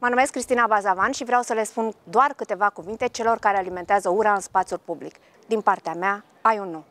Mă numesc Cristina Bazavan și vreau să le spun doar câteva cuvinte celor care alimentează ura în spațiul public. Din partea mea, ai un nu.